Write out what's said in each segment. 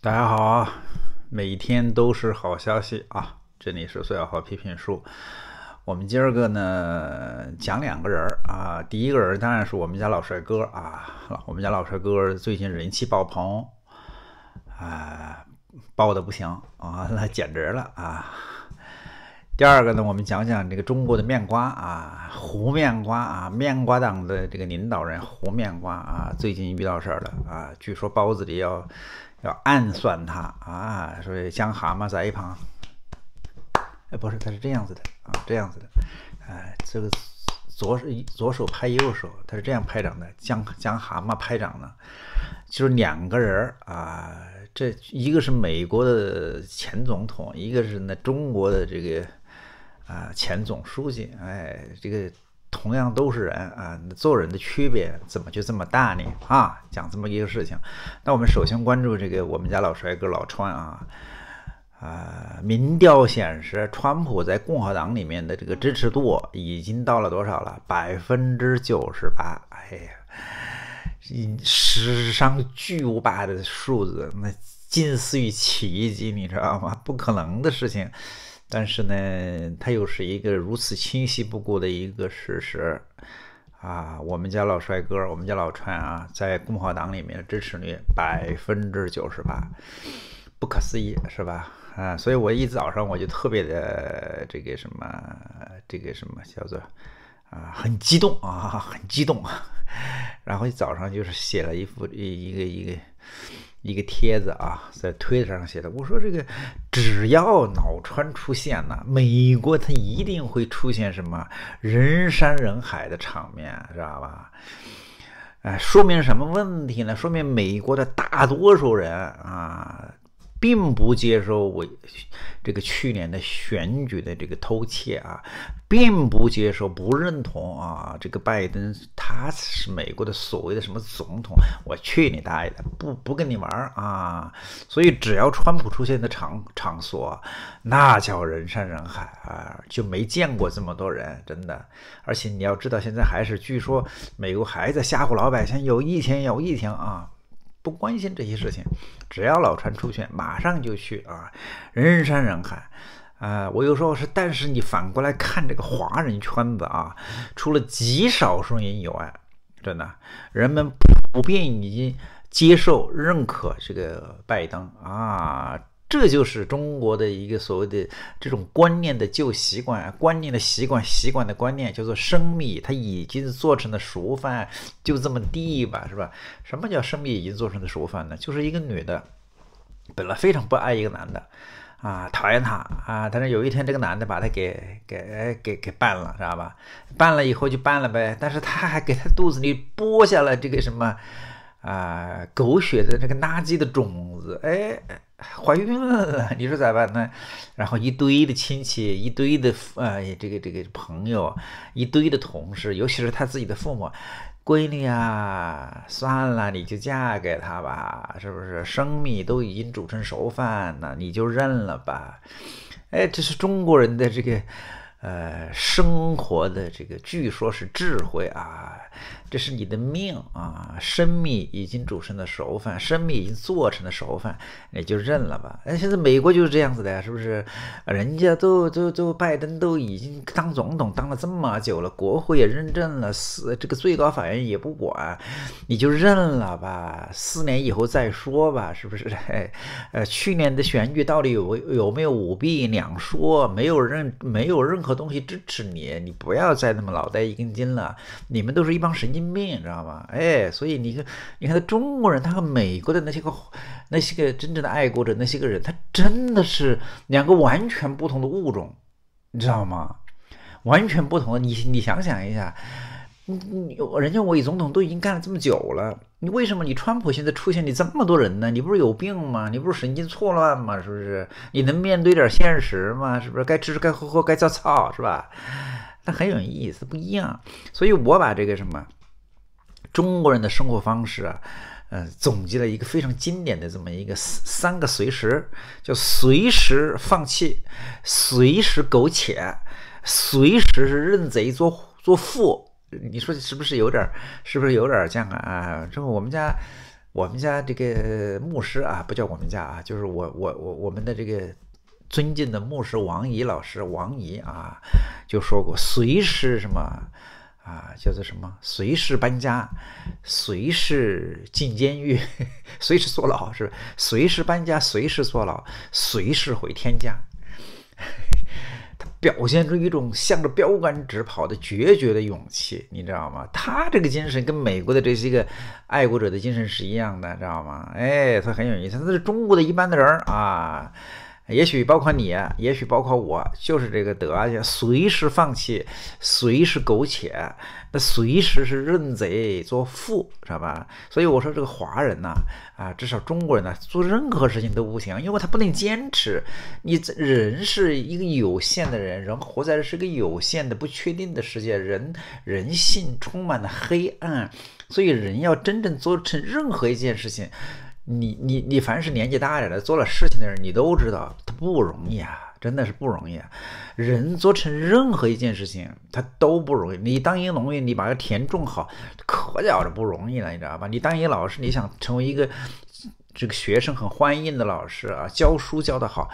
大家好，啊，每天都是好消息啊！这里是苏小豪批评书。我们今儿个呢讲两个人儿啊，第一个人当然是我们家老帅哥啊，我们家老帅哥最近人气爆棚，啊，爆的不行啊，那简直了啊！第二个呢，我们讲讲这个中国的面瓜啊，胡面瓜啊，面瓜党的这个领导人胡面瓜啊，最近遇到事儿了啊，据说包子里要。要暗算他啊！所以江蛤蟆在一旁，哎，不是，他是这样子的啊，这样子的，哎，这个左手左手拍右手，他是这样拍掌的，江江蛤蟆拍掌呢，就是两个人儿啊，这一个是美国的前总统，一个是那中国的这个啊前总书记，哎，这个。同样都是人啊，做人的区别怎么就这么大呢？啊，讲这么一个事情，那我们首先关注这个我们家老帅哥老川啊，呃，民调显示川普在共和党里面的这个支持度已经到了多少了？百分之九十八！哎呀，史上巨无霸的数字，那近似于奇迹，你知道吗？不可能的事情。但是呢，他又是一个如此清晰不过的一个事实啊！我们家老帅哥，我们家老川啊，在共和党里面支持率百分之九十八，不可思议是吧？啊，所以我一早上我就特别的这个什么，这个什么叫做啊，很激动啊，很激动。然后一早上就是写了一幅一一个一个。一个帖子啊，在推特上写的。我说这个，只要脑川出现呢，美国它一定会出现什么人山人海的场面，知道吧？哎，说明什么问题呢？说明美国的大多数人啊。并不接受委这个去年的选举的这个偷窃啊，并不接受，不认同啊，这个拜登他是美国的所谓的什么总统？我去你大爷的，不不跟你玩儿啊！所以只要川普出现的场场所，那叫人山人海啊，就没见过这么多人，真的。而且你要知道，现在还是据说美国还在吓唬老百姓，有一天有一天啊。不关心这些事情，只要老船出现，马上就去啊，人山人海，啊，我有时候是，但是你反过来看这个华人圈子啊，除了极少数人以外，真的，人们普遍已经接受认可这个拜登啊。这就是中国的一个所谓的这种观念的旧习惯，观念的习惯，习惯的观念，叫做生米，它已经做成了熟饭，就这么地吧，是吧？什么叫生米已经做成了熟饭呢？就是一个女的，本来非常不爱一个男的，啊，讨厌他啊，但是有一天这个男的把她给给给给办了，知道吧？办了以后就办了呗，但是他还给她肚子里播下了这个什么啊狗血的这个垃圾的种子，哎。怀孕了，你说咋办呢？然后一堆的亲戚，一堆的哎，这个这个朋友，一堆的同事，尤其是他自己的父母，闺女啊，算了，你就嫁给他吧，是不是？生米都已经煮成熟饭了，你就认了吧。哎，这是中国人的这个呃生活的这个，据说是智慧啊。这是你的命啊！生米已经煮成了熟饭，生米已经做成了熟饭，你就认了吧。那现在美国就是这样子的呀，是不是？人家都、都、都，拜登都已经当总统当了这么久了，国会也认证了，四这个最高法院也不管，你就认了吧。四年以后再说吧，是不是？呃，去年的选举到底有有没有舞弊，两说没有任没有任何东西支持你，你不要再那么脑袋一根筋了。你们都是一帮神经。拼命，知道吗？哎，所以你看，你看他中国人，他和美国的那些个那些个真正的爱国者那些个人，他真的是两个完全不同的物种，你知道吗？完全不同的。你你想想一下，你你人家我总统都已经干了这么久了，你为什么你川普现在出现你这么多人呢？你不是有病吗？你不是神经错乱吗？是不是？你能面对点现实吗？是不是该吃吃该喝喝该造操是吧？那很有意思，不一样。所以我把这个什么。中国人的生活方式啊，嗯，总结了一个非常经典的这么一个三三个随时，就随时放弃，随时苟且，随时是认贼作作父。你说是不是有点儿？是不是有点儿像啊？啊，这么我们家，我们家这个牧师啊，不叫我们家啊，就是我我我我们的这个尊敬的牧师王怡老师，王怡啊，就说过随时什么。啊，叫做什么？随时搬家，随时进监狱，随时坐牢，是吧？随时搬家，随时坐牢，随时毁天家。他表现出一种向着标杆直跑的决绝的勇气，你知道吗？他这个精神跟美国的这些个爱国者的精神是一样的，知道吗？哎，他很有意思，他是中国的一般的人啊。也许包括你，也许包括我，就是这个德，随时放弃，随时苟且，那随时是认贼作父，知道吧？所以我说这个华人呐，啊，至少中国人呢，做任何事情都不行，因为他不能坚持。你人是一个有限的人，人活在的是个有限的、不确定的世界，人人性充满了黑暗，所以人要真正做成任何一件事情。你你你，凡是年纪大点的做了事情的人，你都知道，他不容易啊，真的是不容易啊。人做成任何一件事情，他都不容易。你当一个农民，你把这田种好，可了着不容易了，你知道吧？你当一个老师，你想成为一个这个学生很欢迎的老师啊，教书教的好，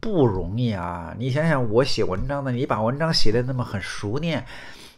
不容易啊。你想想我写文章的，你把文章写的那么很熟练。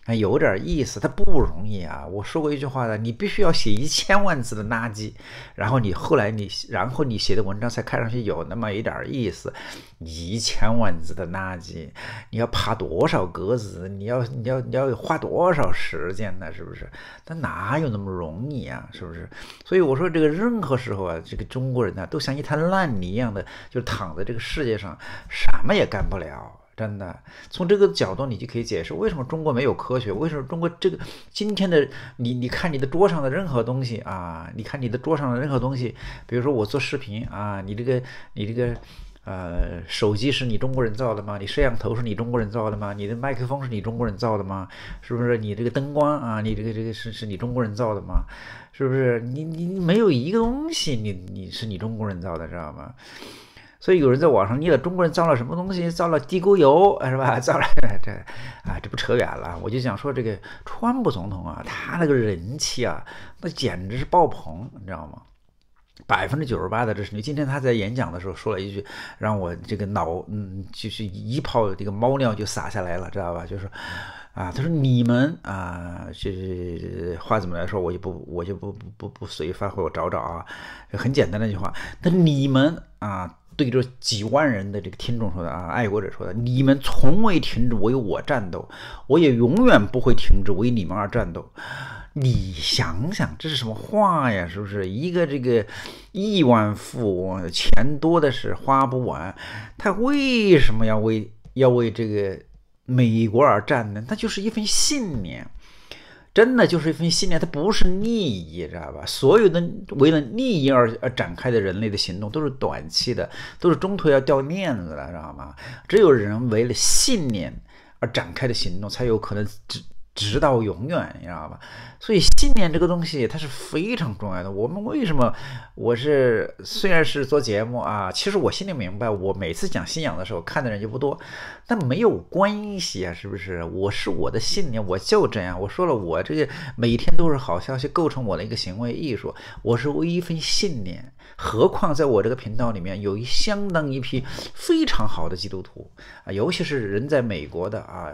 还有点意思，他不容易啊！我说过一句话的，你必须要写一千万字的垃圾，然后你后来你然后你写的文章才看上去有那么一点意思。一千万字的垃圾，你要爬多少格子？你要你要你要花多少时间呢？是不是？他哪有那么容易啊？是不是？所以我说这个任何时候啊，这个中国人呢，都像一滩烂泥一样的，就躺在这个世界上，什么也干不了。真的，从这个角度，你就可以解释为什么中国没有科学，为什么中国这个今天的你，你看你的桌上的任何东西啊，你看你的桌上的任何东西，比如说我做视频啊，你这个你这个呃，手机是你中国人造的吗？你摄像头是你中国人造的吗？你的麦克风是你中国人造的吗？是不是你这个灯光啊？你这个这个是是你中国人造的吗？是不是你你没有一个东西，你你是你中国人造的，知道吗？所以有人在网上捏了中国人造了什么东西，造了地沟油，是吧？造了这啊，这不扯远了。我就想说这个川普总统啊，他那个人气啊，那简直是爆棚，你知道吗？百分之九十八的支持率。今天他在演讲的时候说了一句，让我这个脑嗯，就是一泡这个猫尿就撒下来了，知道吧？就是啊，他说你们啊，就是话怎么来说，我就不我就不不不不随意发挥，我找找啊，很简单那句话，那你们啊。对着几万人的这个听众说的啊，爱国者说的，你们从未停止为我战斗，我也永远不会停止为你们而战斗。你想想，这是什么话呀？是不是一个这个亿万富翁，钱多的是花不完，他为什么要为要为这个美国而战呢？他就是一份信念。真的就是一份信念，它不是利益，知道吧？所有的为了利益而而展开的人类的行动都是短期的，都是中途要掉链子的，知道吗？只有人为了信念而展开的行动，才有可能。直到永远，你知道吧？所以信念这个东西，它是非常重要的。我们为什么？我是虽然是做节目啊，其实我心里明白，我每次讲信仰的时候，看的人就不多，但没有关系啊，是不是？我是我的信念，我就这样，我说了，我这个每天都是好消息，构成我的一个行为艺术。我是唯一一份信念，何况在我这个频道里面有一相当一批非常好的基督徒啊，尤其是人在美国的啊。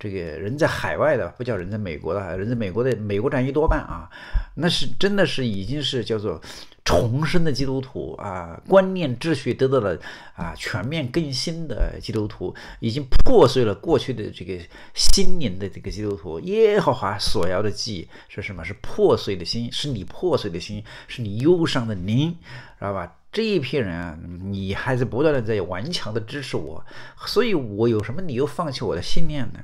这个人在海外的，不叫人在美国的，人在美国的，美国占一多半啊，那是真的是已经是叫做重生的基督徒啊，观念秩序得到了啊全面更新的基督徒，已经破碎了过去的这个心灵的这个基督徒，耶和华所要的祭是什么？是破碎的心，是你破碎的心，是你忧伤的灵，知道吧？这一批人啊，你还是不断的在顽强的支持我，所以我有什么理由放弃我的信念呢？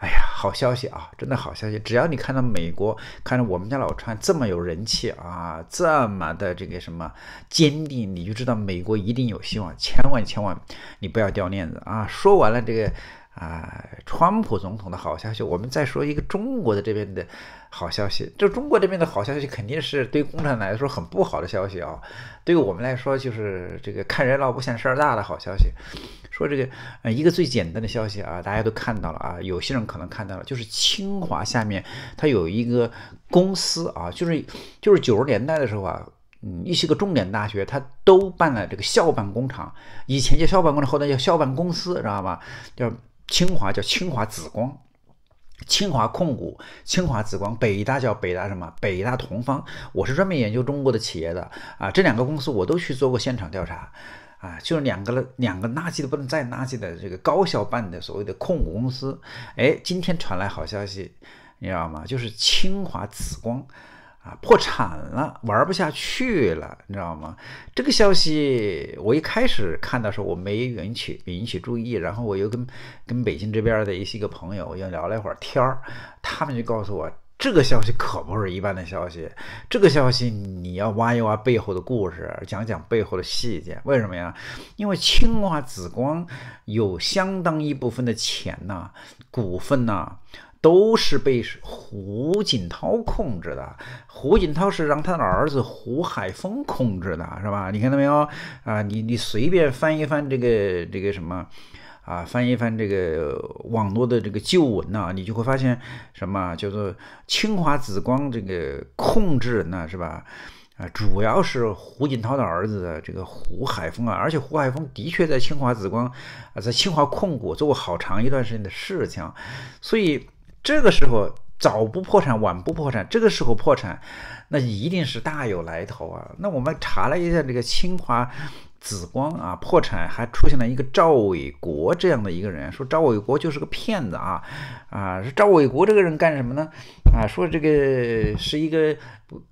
哎呀，好消息啊，真的好消息！只要你看到美国，看着我们家老川这么有人气啊，这么的这个什么坚定，你就知道美国一定有希望。千万千万，你不要掉链子啊！说完了这个。啊，川普总统的好消息，我们再说一个中国的这边的好消息。就中国这边的好消息，肯定是对共产党来说很不好的消息啊。对于我们来说，就是这个看热闹不嫌事儿大的好消息。说这个，呃，一个最简单的消息啊，大家都看到了啊。有些人可能看到了，就是清华下面它有一个公司啊，就是就是九十年代的时候啊，嗯，一些个重点大学它都办了这个校办工厂。以前叫校办工厂，后来叫校办公司，知道吧？叫。清华叫清华紫光，清华控股，清华紫光；北大叫北大什么？北大同方。我是专门研究中国的企业的啊，这两个公司我都去做过现场调查，啊，就是两个两个垃圾的不能再垃圾的这个高校办的所谓的控股公司。哎，今天传来好消息，你知道吗？就是清华紫光。啊，破产了，玩不下去了，你知道吗？这个消息我一开始看到时候我没引起引起注意，然后我又跟跟北京这边的一些个朋友又聊了一会儿天儿，他们就告诉我，这个消息可不是一般的消息，这个消息你要挖一挖背后的故事，讲讲背后的细节，为什么呀？因为清华紫光有相当一部分的钱呐，股份呐。都是被胡锦涛控制的，胡锦涛是让他的儿子胡海峰控制的，是吧？你看到没有啊？你你随便翻一翻这个这个什么啊，翻一翻这个网络的这个旧闻呐，你就会发现什么？叫做清华紫光这个控制人呢，是吧？啊，主要是胡锦涛的儿子这个胡海峰啊，而且胡海峰的确在清华紫光啊，在清华控股做过好长一段时间的事情，所以。这个时候早不破产晚不破产，这个时候破产，那一定是大有来头啊！那我们查了一下这个清华紫光啊，破产还出现了一个赵伟国这样的一个人，说赵伟国就是个骗子啊啊！是赵伟国这个人干什么呢？啊，说这个是一个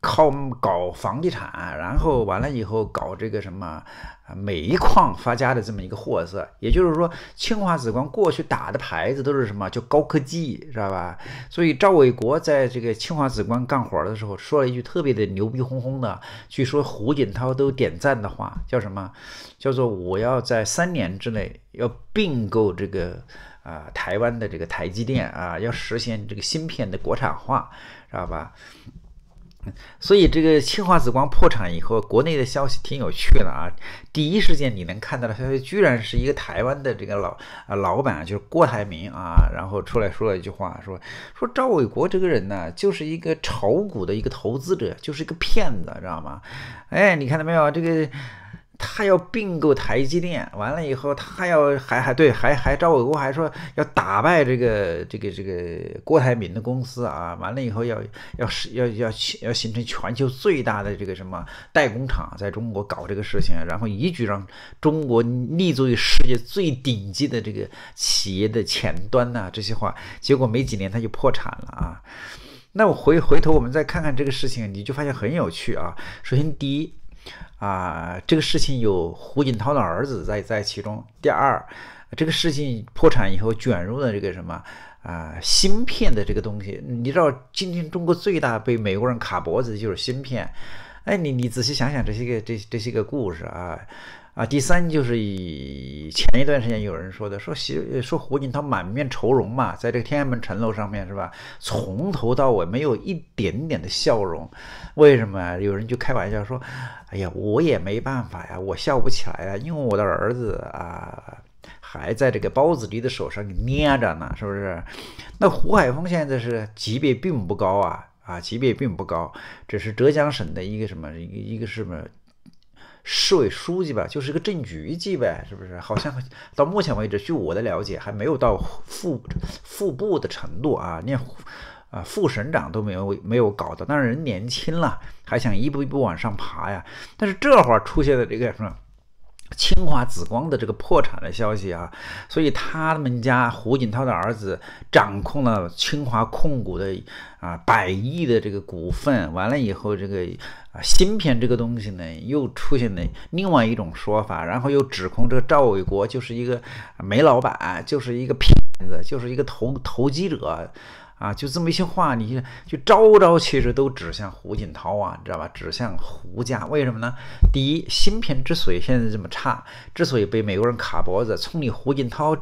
靠搞房地产，然后完了以后搞这个什么啊煤矿发家的这么一个货色，也就是说清华紫光过去打的牌子都是什么，叫高科技，知道吧？所以赵伟国在这个清华紫光干活的时候，说了一句特别的牛逼哄哄的，据说胡锦涛都点赞的话，叫什么？叫做我要在三年之内要并购这个。啊，台湾的这个台积电啊，要实现这个芯片的国产化，知道吧？所以这个清华紫光破产以后，国内的消息挺有趣的啊。第一时间你能看到的消息，居然是一个台湾的这个老啊老板，就是郭台铭啊，然后出来说了一句话，说说赵伟国这个人呢，就是一个炒股的一个投资者，就是一个骗子，知道吗？哎，你看到没有？这个。他要并购台积电，完了以后，他要还还对，还还招我还说要打败这个这个这个郭台铭的公司啊，完了以后要要要要要形成全球最大的这个什么代工厂，在中国搞这个事情，然后一举让中国立足于世界最顶级的这个企业的前端呐，这些话，结果没几年他就破产了啊。那我回回头我们再看看这个事情，你就发现很有趣啊。首先第一。啊，这个事情有胡锦涛的儿子在在其中。第二，这个事情破产以后卷入了这个什么啊芯片的这个东西。你知道，今天中国最大被美国人卡脖子就是芯片。哎，你你仔细想想这些个这这些个故事啊。啊，第三就是以前一段时间有人说的，说说胡锦涛满面愁容嘛，在这个天安门城楼上面是吧？从头到尾没有一点点的笑容，为什么？有人就开玩笑说，哎呀，我也没办法呀，我笑不起来呀，因为我的儿子啊还在这个包子狸的手上捏着呢，是不是？那胡海峰现在是级别并不高啊，啊，级别并不高，只是浙江省的一个什么，一个什么。市委书记吧，就是一个正局级呗，是不是？好像到目前为止，据我的了解，还没有到副副部的程度啊，连啊副省长都没有没有搞到。但是人年轻了，还想一步一步往上爬呀。但是这会儿出现的这个什么？清华紫光的这个破产的消息啊，所以他们家胡锦涛的儿子掌控了清华控股的啊百亿的这个股份。完了以后，这个啊芯片这个东西呢，又出现了另外一种说法，然后又指控这个赵伟国就是一个煤老板，就是一个骗子，就是一个投投机者。啊，就这么一些话，你就就招招其实都指向胡锦涛啊，你知道吧？指向胡家，为什么呢？第一，芯片之所以现在这么差，之所以被美国人卡脖子，从你胡锦涛。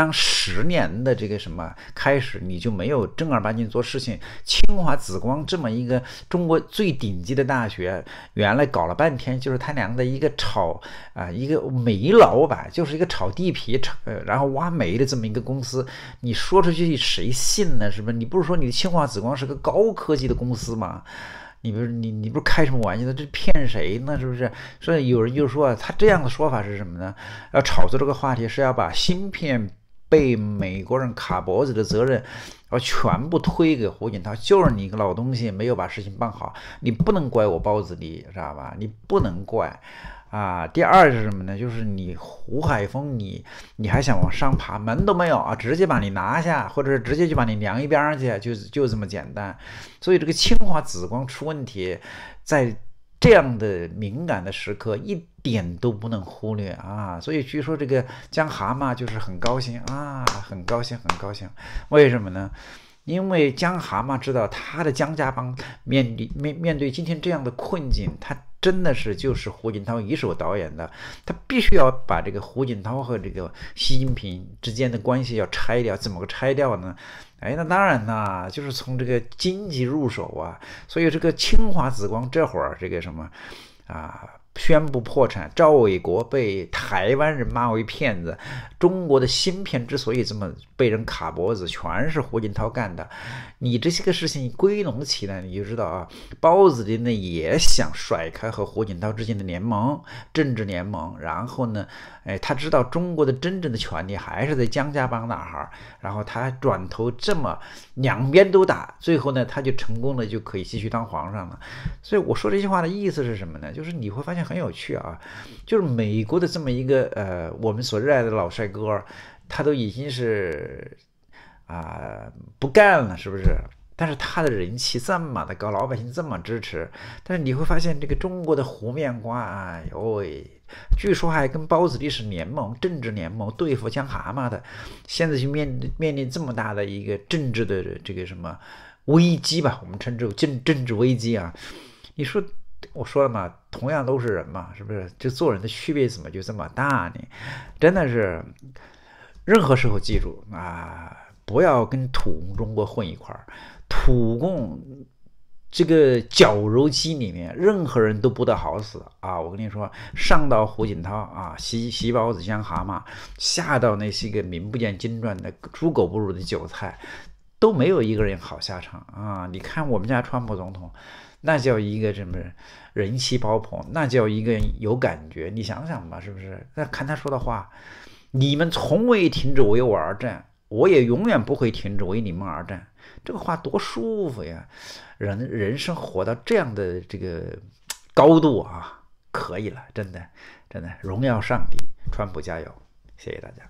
当十年的这个什么开始，你就没有正儿八经做事情。清华紫光这么一个中国最顶级的大学，原来搞了半天就是他娘的一个炒啊，一个煤老板，就是一个炒地皮、炒呃，然后挖煤的这么一个公司。你说出去谁信呢？是不是？你不是说你清华紫光是个高科技的公司吗？你不是你你不是开什么玩笑这骗谁呢？是不是？所以有人就说他这样的说法是什么呢？要炒作这个话题是要把芯片。被美国人卡脖子的责任，我全部推给胡锦涛，就是你个老东西没有把事情办好，你不能怪我包子，你知道吧？你不能怪，啊！第二是什么呢？就是你胡海峰，你你还想往上爬，门都没有啊！直接把你拿下，或者是直接就把你晾一边去，就就这么简单。所以这个清华紫光出问题，在。这样的敏感的时刻一点都不能忽略啊！所以据说这个姜蛤蟆就是很高兴啊，很高兴，很高兴。为什么呢？因为姜蛤蟆知道他的姜家帮面临面面对今天这样的困境，他真的是就是胡锦涛一手导演的，他必须要把这个胡锦涛和这个习近平之间的关系要拆掉，怎么个拆掉呢？哎，那当然啦，就是从这个经济入手啊，所以这个清华紫光这会儿这个什么，啊。宣布破产，赵伟国被台湾人骂为骗子。中国的芯片之所以这么被人卡脖子，全是胡锦涛干的。你这些个事情归拢起来，你就知道啊，包子的呢也想甩开和胡锦涛之间的联盟，政治联盟。然后呢，哎，他知道中国的真正的权利还是在江家帮那哈儿。然后他转头这么两边都打，最后呢，他就成功了，就可以继续当皇上了。所以我说这些话的意思是什么呢？就是你会发现。很有趣啊，就是美国的这么一个呃，我们所热爱的老帅哥，他都已经是啊不干了，是不是？但是他的人气这么的高，老百姓这么支持。但是你会发现，这个中国的湖面瓜，哎呦，喂，据说还跟包子历史联盟、政治联盟对付江蛤蟆的，现在就面面临这么大的一个政治的这个什么危机吧，我们称之为政政治危机啊。你说，我说了嘛？同样都是人嘛，是不是？这做人的区别怎么就这么大呢？真的是，任何时候记住啊，不要跟土共中国混一块儿。土共这个绞肉机里面，任何人都不得好死啊！我跟你说，上到胡锦涛啊，洗洗包子像蛤蟆，下到那些个名不见经传的猪狗不如的韭菜。都没有一个人好下场啊！你看我们家川普总统，那叫一个什么人气爆棚，那叫一个有感觉。你想想吧，是不是？那看他说的话：“你们从未停止为我而战，我也永远不会停止为你们而战。”这个话多舒服呀！人人生活到这样的这个高度啊，可以了，真的，真的荣耀上帝，川普加油！谢谢大家。